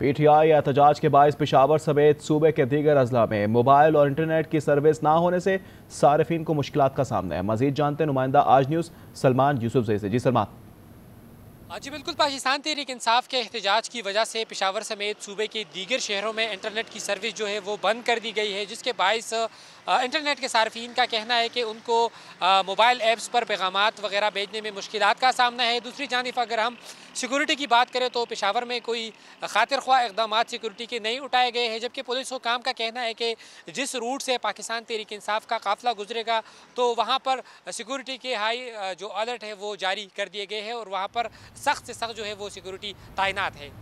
PTI एहतजाज के बायस पिशावर समेत सूबे के दीगर अजला में मोबाइल और इंटरनेट की सर्विस ना होने से सार्फिन को मुश्किल का सामना है मजीद जानते नुमाइंदा आज न्यूज़ सलमान यूसुफ से जी सलमान हाँ जी बिल्कुल पाकिस्तान तहरीक इंसाफ के एहतजाज की वजह से पिशावर समेत सूबे के दीगर शहरों में इंटरनेट की सर्विस जो है वो बंद कर दी गई है जिसके बायस इंटरनेट के सार्फिन का कहना है कि उनको मोबाइल ऐप्स पर पैगाम वगैरह भेजने में मुश्किल का सामना है दूसरी जानब अगर हम सिक्योरिटी की बात करें तो पेशावर में कोई खातिर ख्वा इकदाम सिक्योरिटी के नहीं उठाए गए हैं जबकि पुलिस हुकाम का कहना है कि जिस रूट से पाकिस्तान तहरीक इंसाफ का काफिला गुजरेगा तो वहाँ पर सिक्योरिटी के हाई जो अलर्ट है वो जारी कर दिए गए हैं और वहाँ पर सख्त से सख्त जो है वो सिक्योरिटी तैनात है